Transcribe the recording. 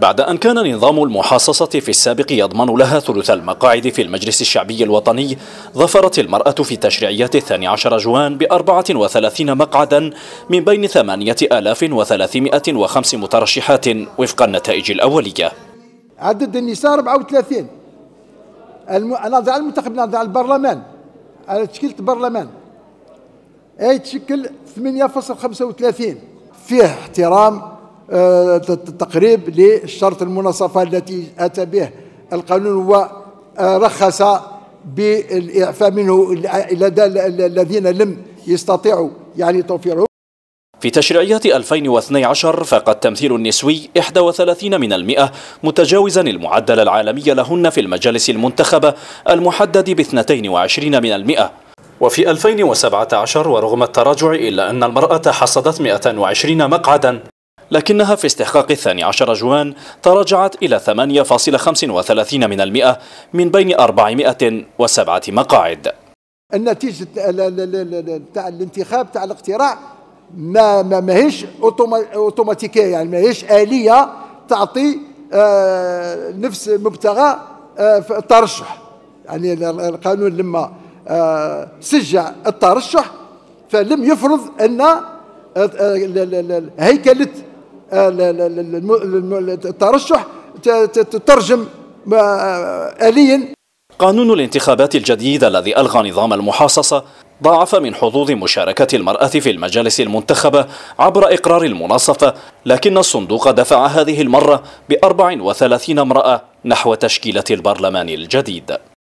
بعد أن كان نظام المحاصصة في السابق يضمن لها ثلث المقاعد في المجلس الشعبي الوطني ظفرت المرأة في تشريعيات الثاني عشر جوان بأربعة وثلاثين مقعدا من بين ثمانية آلاف وثلاثمائة وخمس مترشحات وفق النتائج الأولية عدد النساء 34 نضع المنتخب نضع البرلمان على تشكيلة البرلمان أي تشكل 8.35 فيه احترام آه، تقريب للشرط المناصفة التي أتى به القانون ورخص آه، بالإعفاء منه لدى الذين لم يستطيعوا يعني توفيره في تشريعيات 2012 فقد التمثيل النسوي 31 من المئة متجاوزا المعدل العالمي لهن في المجالس المنتخبة المحدد ب 22 من المئة وفي 2017 ورغم التراجع إلا أن المرأة حصدت 120 مقعدا لكنها في استحقاق الثاني عشر جوان تراجعت إلى 8.35 من المئة من بين 407 مقاعد النتيجة تاع الانتخاب تاع الاقتراع ما ما ماهيش اوتوماتيكيه يعني ماهيش آلية تعطي آه، نفس مبتغى آه، الترشح يعني القانون لما آه، سجع الترشح فلم يفرض ان هيكله الترشح تترجم آليا قانون الانتخابات الجديد الذي ألغى نظام المحاصصة ضاعف من حظوظ مشاركة المرأة في المجالس المنتخبة عبر إقرار المناصفة لكن الصندوق دفع هذه المرة بأربع وثلاثين امرأة نحو تشكيلة البرلمان الجديد